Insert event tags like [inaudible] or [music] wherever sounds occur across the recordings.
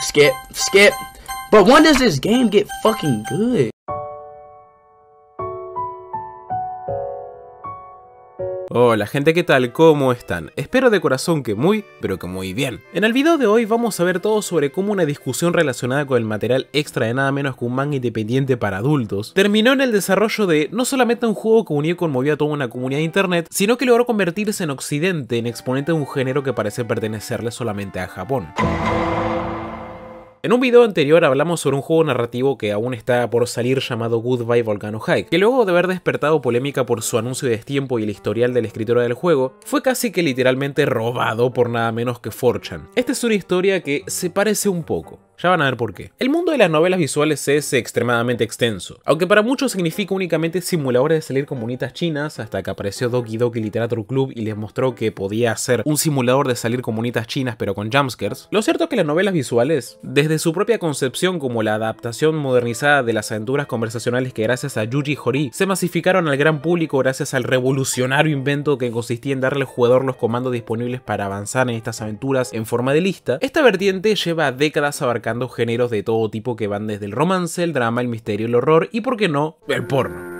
Skip. Skip. But when does this game get fucking good? Hola gente, ¿qué tal? ¿Cómo están? Espero de corazón que muy, pero que muy bien. En el video de hoy vamos a ver todo sobre cómo una discusión relacionada con el material extra de nada menos que un manga independiente para adultos terminó en el desarrollo de no solamente un juego que unió y conmovió a toda una comunidad de internet, sino que logró convertirse en occidente en exponente de un género que parece pertenecerle solamente a Japón. En un video anterior hablamos sobre un juego narrativo que aún está por salir llamado Goodbye Volcano High, que luego de haber despertado polémica por su anuncio de destiempo y el historial de la escritora del juego, fue casi que literalmente robado por nada menos que Forchan. Esta es una historia que se parece un poco. Ya van a ver por qué. El mundo de las novelas visuales es extremadamente extenso, aunque para muchos significa únicamente simuladores de salir con chinas, hasta que apareció Doki Doki Literature Club y les mostró que podía ser un simulador de salir con chinas pero con jumpscares. Lo cierto es que las novelas visuales, desde su propia concepción como la adaptación modernizada de las aventuras conversacionales que gracias a Yuji Horii se masificaron al gran público gracias al revolucionario invento que consistía en darle al jugador los comandos disponibles para avanzar en estas aventuras en forma de lista, esta vertiente lleva décadas abarcando abarcando géneros de todo tipo que van desde el romance, el drama, el misterio, el horror y, por qué no, el porno.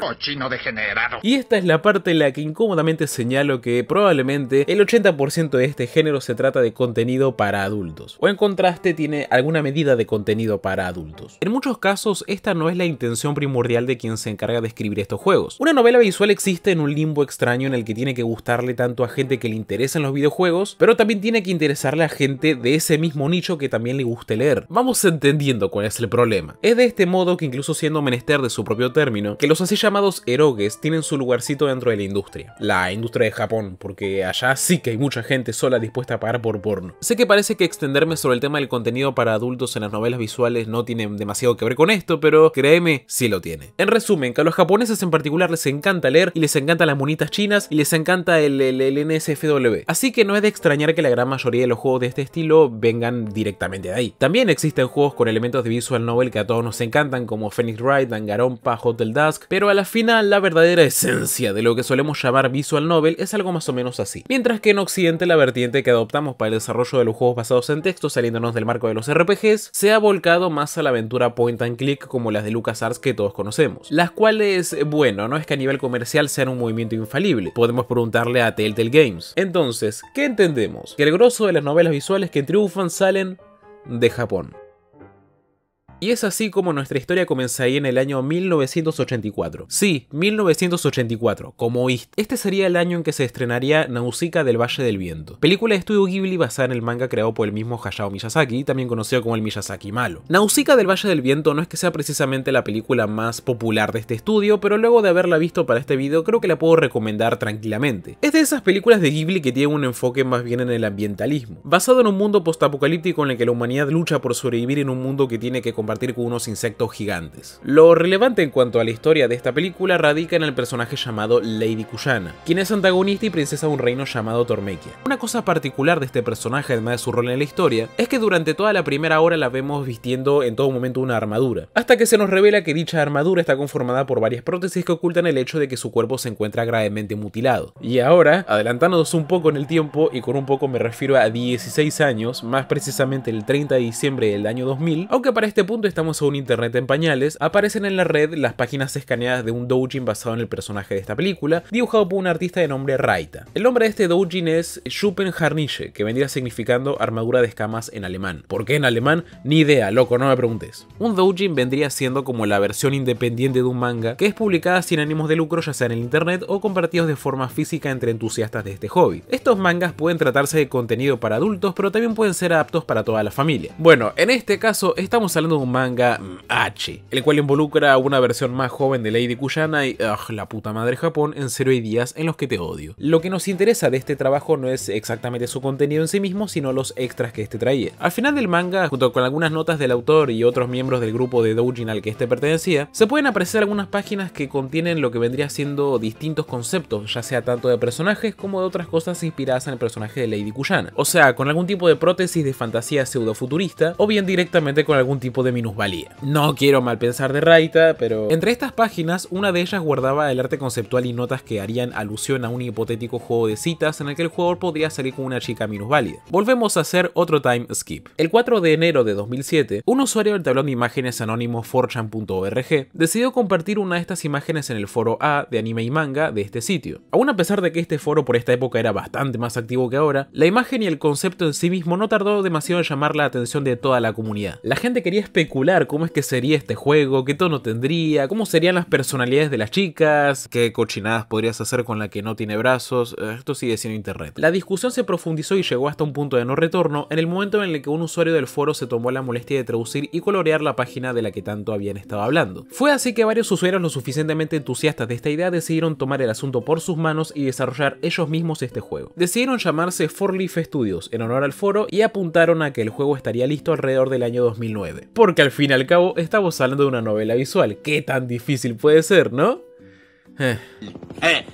Oh, chino degenerado. Y esta es la parte en la que incómodamente señalo que probablemente el 80% de este género se trata de contenido para adultos, o en contraste tiene alguna medida de contenido para adultos. En muchos casos, esta no es la intención primordial de quien se encarga de escribir estos juegos. Una novela visual existe en un limbo extraño en el que tiene que gustarle tanto a gente que le interesa en los videojuegos, pero también tiene que interesarle a gente de ese mismo nicho que también le guste leer. Vamos entendiendo cuál es el problema. Es de este modo que incluso siendo menester de su propio término, que los hace llamados erogues tienen su lugarcito dentro de la industria, la industria de Japón, porque allá sí que hay mucha gente sola dispuesta a pagar por porno. Sé que parece que extenderme sobre el tema del contenido para adultos en las novelas visuales no tiene demasiado que ver con esto, pero créeme, sí lo tiene. En resumen, que a los japoneses en particular les encanta leer y les encantan las monitas chinas y les encanta el, NSFW. Así que no es de extrañar que la gran mayoría de los juegos de este estilo vengan directamente de ahí. También existen juegos con elementos de visual novel que a todos nos encantan, como Phoenix Wright, Dangarompa, Hotel Dusk, pero la final, la verdadera esencia de lo que solemos llamar visual novel es algo más o menos así. Mientras que en Occidente la vertiente que adoptamos para el desarrollo de los juegos basados en texto, saliéndonos del marco de los RPGs, se ha volcado más a la aventura point and click como las de LucasArts que todos conocemos. Las cuales, bueno, no es que a nivel comercial sean un movimiento infalible, podemos preguntarle a Telltale Games. Entonces, ¿qué entendemos? Que el grosso de las novelas visuales que triunfan salen de Japón. Y es así como nuestra historia ahí en el año 1984. Sí, 1984, como Este sería el año en que se estrenaría Nausicaa del Valle del Viento, película de estudio Ghibli basada en el manga creado por el mismo Hayao Miyazaki, también conocido como el Miyazaki malo. Nausicaa del Valle del Viento no es que sea precisamente la película más popular de este estudio, pero luego de haberla visto para este video creo que la puedo recomendar tranquilamente. Es de esas películas de Ghibli que tienen un enfoque más bien en el ambientalismo, basado en un mundo postapocalíptico en el que la humanidad lucha por sobrevivir en un mundo que tiene que compartir con unos insectos gigantes. Lo relevante en cuanto a la historia de esta película radica en el personaje llamado Lady Kushana, quien es antagonista y princesa de un reino llamado Tormekia. Una cosa particular de este personaje, además de su rol en la historia, es que durante toda la primera hora la vemos vistiendo en todo momento una armadura, hasta que se nos revela que dicha armadura está conformada por varias prótesis que ocultan el hecho de que su cuerpo se encuentra gravemente mutilado. Y ahora, adelantándonos un poco en el tiempo, y con un poco me refiero a 16 años, más precisamente el 30 de diciembre del año 2000, aunque para este punto estamos a un internet en pañales, aparecen en la red las páginas escaneadas de un doujin basado en el personaje de esta película, dibujado por un artista de nombre Raita. El nombre de este doujin es Schuppenharnische, que vendría significando armadura de escamas en alemán. ¿Por qué en alemán? Ni idea, loco, no me preguntes. Un doujin vendría siendo como la versión independiente de un manga, que es publicada sin ánimos de lucro ya sea en el internet o compartidos de forma física entre entusiastas de este hobby. Estos mangas pueden tratarse de contenido para adultos, pero también pueden ser aptos para toda la familia. Bueno, en este caso estamos hablando de un manga mm, H, el cual involucra a una versión más joven de Lady Kuyana y la puta madre Japón en cero y días en los que te odio. Lo que nos interesa de este trabajo no es exactamente su contenido en sí mismo, sino los extras que este traía. Al final del manga, junto con algunas notas del autor y otros miembros del grupo de doujin al que este pertenecía, se pueden apreciar algunas páginas que contienen lo que vendría siendo distintos conceptos, ya sea tanto de personajes como de otras cosas inspiradas en el personaje de Lady Kuyana. O sea, con algún tipo de prótesis de fantasía pseudofuturista o bien directamente con algún tipo de minusvalía. No quiero mal pensar de Raita, pero... Entre estas páginas, una de ellas guardaba el arte conceptual y notas que harían alusión a un hipotético juego de citas en el que el jugador podría salir con una chica minusválida. Volvemos a hacer otro time skip. El 4 de enero de 2007, un usuario del tablón de imágenes anónimo 4 decidió compartir una de estas imágenes en el foro A de anime y manga de este sitio. Aún a pesar de que este foro por esta época era bastante más activo que ahora, la imagen y el concepto en sí mismo no tardó demasiado en llamar la atención de toda la comunidad. La gente quería especular especular cómo es que sería este juego, qué tono tendría, cómo serían las personalidades de las chicas, qué cochinadas podrías hacer con la que no tiene brazos, eh, esto sigue siendo internet. La discusión se profundizó y llegó hasta un punto de no retorno en el momento en el que un usuario del foro se tomó la molestia de traducir y colorear la página de la que tanto habían estado hablando. Fue así que varios usuarios lo suficientemente entusiastas de esta idea decidieron tomar el asunto por sus manos y desarrollar ellos mismos este juego. Decidieron llamarse Leaf Studios en honor al foro y apuntaron a que el juego estaría listo alrededor del año 2009. ¿Por porque al fin y al cabo estamos hablando de una novela visual. ¿Qué tan difícil puede ser, no? Eh. Eh,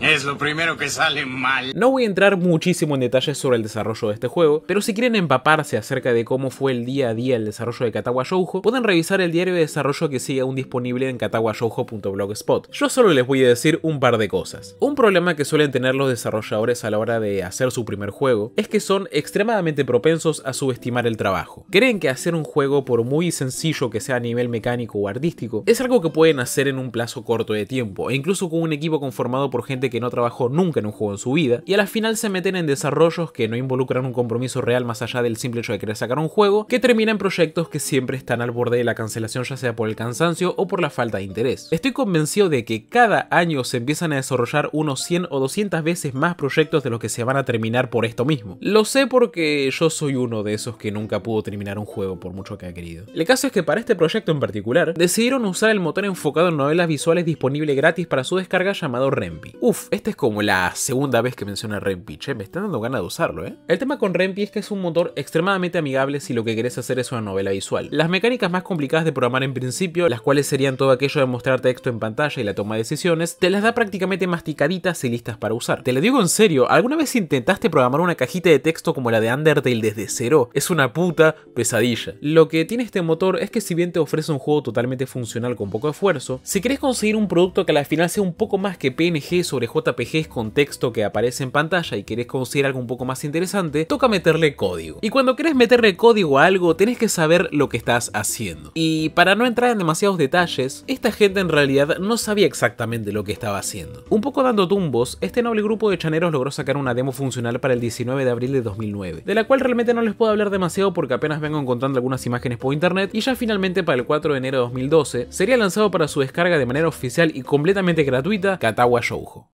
es lo primero que sale mal. No voy a entrar muchísimo en detalles sobre el desarrollo de este juego, pero si quieren empaparse acerca de cómo fue el día a día el desarrollo de Katawa pueden revisar el diario de desarrollo que sigue aún disponible en katawashoujo.blogspot. Yo solo les voy a decir un par de cosas. Un problema que suelen tener los desarrolladores a la hora de hacer su primer juego es que son extremadamente propensos a subestimar el trabajo. Creen que hacer un juego, por muy sencillo que sea a nivel mecánico o artístico, es algo que pueden hacer en un plazo corto de tiempo, e incluso con un equipo conformado por gente que no trabajó nunca en un juego en su vida, y a la final se meten en desarrollos que no involucran un compromiso real más allá del simple hecho de querer sacar un juego, que terminan proyectos que siempre están al borde de la cancelación ya sea por el cansancio o por la falta de interés. Estoy convencido de que cada año se empiezan a desarrollar unos 100 o 200 veces más proyectos de los que se van a terminar por esto mismo. Lo sé porque yo soy uno de esos que nunca pudo terminar un juego por mucho que ha querido. El caso es que para este proyecto en particular, decidieron usar el motor enfocado en novelas visuales disponible gratis para su descarga llamado Rempi. Uf, esta es como la segunda vez que menciona Renpi, Che, eh. me está dando ganas de usarlo, ¿eh? El tema con Renpi es que es un motor extremadamente amigable si lo que querés hacer es una novela visual. Las mecánicas más complicadas de programar en principio, las cuales serían todo aquello de mostrar texto en pantalla y la toma de decisiones, te las da prácticamente masticaditas y listas para usar. Te lo digo en serio, ¿alguna vez intentaste programar una cajita de texto como la de Undertale desde cero? Es una puta pesadilla. Lo que tiene este motor es que si bien te ofrece un juego totalmente funcional con poco esfuerzo, si querés conseguir un producto que al final sea un poco más que PNG sobre JPGs con texto que aparece en pantalla y querés conseguir algo un poco más interesante, toca meterle código. Y cuando querés meterle código a algo, tenés que saber lo que estás haciendo. Y para no entrar en demasiados detalles, esta gente en realidad no sabía exactamente lo que estaba haciendo. Un poco dando tumbos, este noble grupo de chaneros logró sacar una demo funcional para el 19 de abril de 2009, de la cual realmente no les puedo hablar demasiado porque apenas vengo encontrando algunas imágenes por internet y ya finalmente para el 4 de enero de 2012 sería lanzado para su descarga de manera oficial y completamente gratuita Katawa Shoujo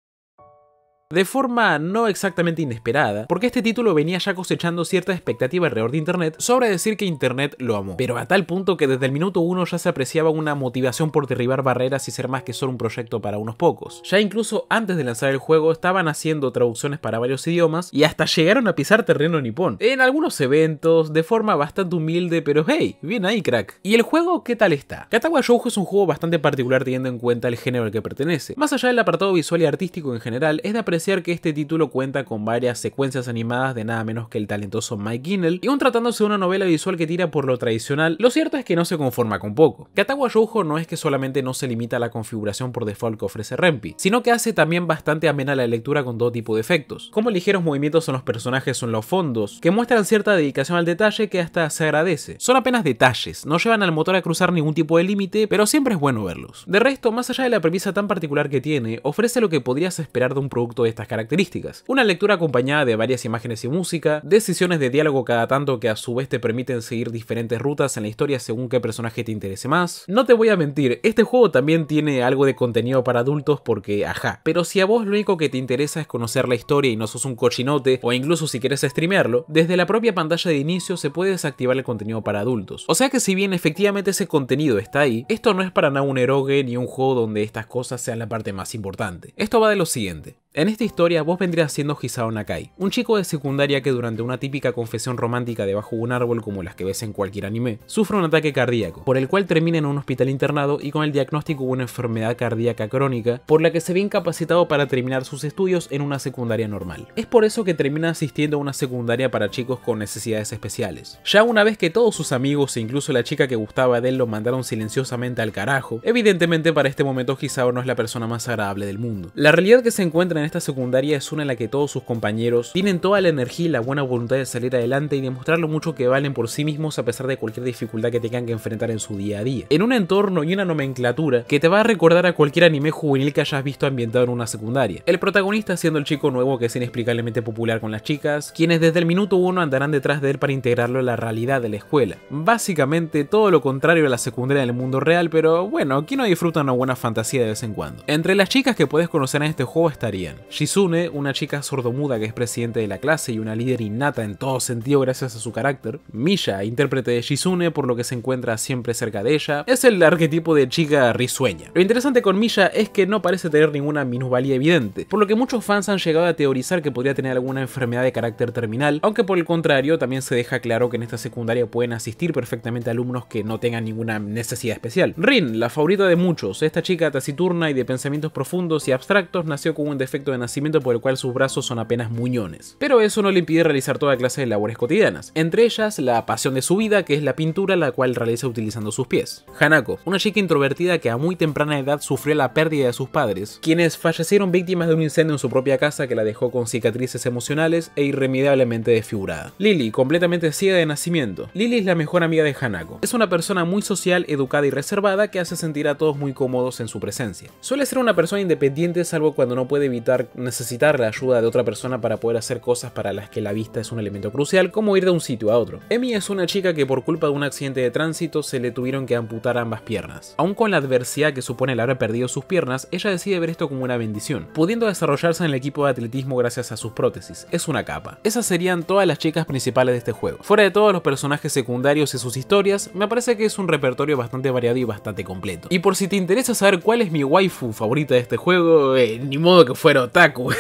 de forma no exactamente inesperada, porque este título venía ya cosechando cierta expectativa alrededor de Internet sobre decir que Internet lo amó, pero a tal punto que desde el minuto uno ya se apreciaba una motivación por derribar barreras y ser más que solo un proyecto para unos pocos. Ya incluso antes de lanzar el juego estaban haciendo traducciones para varios idiomas y hasta llegaron a pisar terreno nipón, en algunos eventos, de forma bastante humilde, pero hey, bien ahí crack. ¿Y el juego qué tal está? Katawa Shoujo es un juego bastante particular teniendo en cuenta el género al que pertenece. Más allá del apartado visual y artístico en general, es de apreciar que este título cuenta con varias secuencias animadas de nada menos que el talentoso Mike Ginnell, y aun tratándose de una novela visual que tira por lo tradicional, lo cierto es que no se conforma con poco. Katawa Shoujo no es que solamente no se limita a la configuración por default que ofrece Rempi, sino que hace también bastante amena la lectura con todo tipo de efectos, como ligeros movimientos en los personajes o en los fondos, que muestran cierta dedicación al detalle que hasta se agradece. Son apenas detalles, no llevan al motor a cruzar ningún tipo de límite, pero siempre es bueno verlos. De resto, más allá de la premisa tan particular que tiene, ofrece lo que podrías esperar de un producto de estas características. Una lectura acompañada de varias imágenes y música, decisiones de diálogo cada tanto que a su vez te permiten seguir diferentes rutas en la historia según qué personaje te interese más. No te voy a mentir, este juego también tiene algo de contenido para adultos porque ajá, pero si a vos lo único que te interesa es conocer la historia y no sos un cochinote o incluso si quieres streamearlo, desde la propia pantalla de inicio se puede desactivar el contenido para adultos. O sea que si bien efectivamente ese contenido está ahí, esto no es para nada un erogue ni un juego donde estas cosas sean la parte más importante. Esto va de lo siguiente. En esta historia vos vendrías siendo Hisao Nakai, un chico de secundaria que durante una típica confesión romántica debajo de un árbol como las que ves en cualquier anime, sufre un ataque cardíaco, por el cual termina en un hospital internado y con el diagnóstico de una enfermedad cardíaca crónica, por la que se ve incapacitado para terminar sus estudios en una secundaria normal. Es por eso que termina asistiendo a una secundaria para chicos con necesidades especiales. Ya una vez que todos sus amigos e incluso la chica que gustaba de él lo mandaron silenciosamente al carajo, evidentemente para este momento Hisao no es la persona más agradable del mundo. La realidad que se encuentra en esta secundaria es una en la que todos sus compañeros tienen toda la energía y la buena voluntad de salir adelante y demostrar lo mucho que valen por sí mismos a pesar de cualquier dificultad que tengan que enfrentar en su día a día. En un entorno y una nomenclatura que te va a recordar a cualquier anime juvenil que hayas visto ambientado en una secundaria. El protagonista siendo el chico nuevo que es inexplicablemente popular con las chicas, quienes desde el minuto uno andarán detrás de él para integrarlo a la realidad de la escuela. Básicamente todo lo contrario a la secundaria del mundo real, pero bueno, aquí no disfruta una buena fantasía de vez en cuando. Entre las chicas que puedes conocer en este juego estarían Shizune, una chica sordomuda que es presidente de la clase y una líder innata en todo sentido gracias a su carácter. Misha, intérprete de Shizune por lo que se encuentra siempre cerca de ella, es el arquetipo de chica risueña. Lo interesante con Misha es que no parece tener ninguna minusvalía evidente, por lo que muchos fans han llegado a teorizar que podría tener alguna enfermedad de carácter terminal, aunque por el contrario también se deja claro que en esta secundaria pueden asistir perfectamente alumnos que no tengan ninguna necesidad especial. Rin, la favorita de muchos, esta chica taciturna y de pensamientos profundos y abstractos nació con un defecto de nacimiento por el cual sus brazos son apenas muñones. Pero eso no le impide realizar toda clase de labores cotidianas, entre ellas la pasión de su vida, que es la pintura, la cual realiza utilizando sus pies. Hanako, una chica introvertida que a muy temprana edad sufrió la pérdida de sus padres, quienes fallecieron víctimas de un incendio en su propia casa que la dejó con cicatrices emocionales e irremediablemente desfigurada. Lily, completamente ciega de nacimiento. Lily es la mejor amiga de Hanako. Es una persona muy social, educada y reservada que hace sentir a todos muy cómodos en su presencia. Suele ser una persona independiente salvo cuando no puede evitar necesitar, la ayuda de otra persona para poder hacer cosas para las que la vista es un elemento crucial, como ir de un sitio a otro. Emi es una chica que por culpa de un accidente de tránsito se le tuvieron que amputar ambas piernas. Aun con la adversidad que supone el haber perdido sus piernas, ella decide ver esto como una bendición, pudiendo desarrollarse en el equipo de atletismo gracias a sus prótesis. Es una capa. Esas serían todas las chicas principales de este juego. Fuera de todos los personajes secundarios y sus historias, me parece que es un repertorio bastante variado y bastante completo. Y por si te interesa saber cuál es mi waifu favorita de este juego, eh, ni modo que fueron otaku.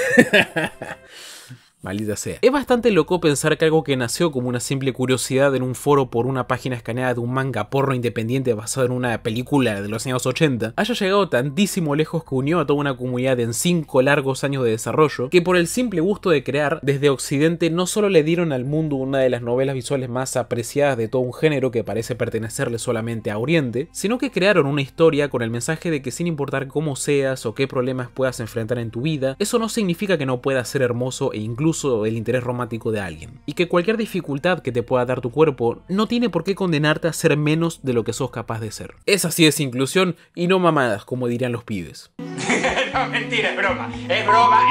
[laughs] Maldita sea. Es bastante loco pensar que algo que nació como una simple curiosidad en un foro por una página escaneada de un manga porno independiente basado en una película de los años 80 haya llegado tantísimo lejos que unió a toda una comunidad en cinco largos años de desarrollo que por el simple gusto de crear, desde Occidente no solo le dieron al mundo una de las novelas visuales más apreciadas de todo un género que parece pertenecerle solamente a Oriente, sino que crearon una historia con el mensaje de que sin importar cómo seas o qué problemas puedas enfrentar en tu vida, eso no significa que no pueda ser hermoso e incluso el interés romántico de alguien. Y que cualquier dificultad que te pueda dar tu cuerpo no tiene por qué condenarte a ser menos de lo que sos capaz de ser. Esa sí es inclusión y no mamadas, como dirían los pibes. [laughs] es broma. broma,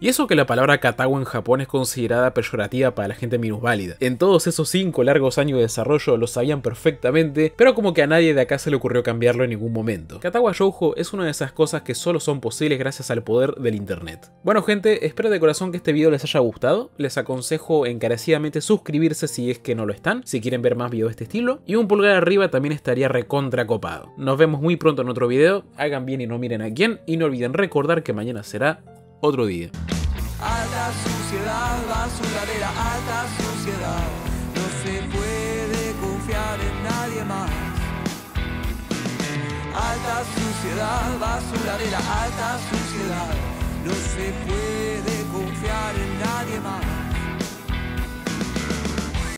y eso que la palabra katawa en Japón es considerada peyorativa para la gente minusválida. En todos esos 5 largos años de desarrollo lo sabían perfectamente, pero como que a nadie de acá se le ocurrió cambiarlo en ningún momento. Katawa Shoujo es una de esas cosas que solo son posibles gracias al poder del internet. Bueno gente, espero de corazón que este video les haya gustado, les aconsejo encarecidamente suscribirse si es que no lo están, si quieren ver más videos de este estilo, y un pulgar arriba también estaría recontra copado. Nos vemos muy pronto en otro video, hagan bien y no miren a quién, y no olviden recordar que mañana será otro día. Alta suciedad, basuradera, alta suciedad. No se puede confiar en nadie más. Alta suciedad, basuradera, alta suciedad. No se puede confiar en nadie más.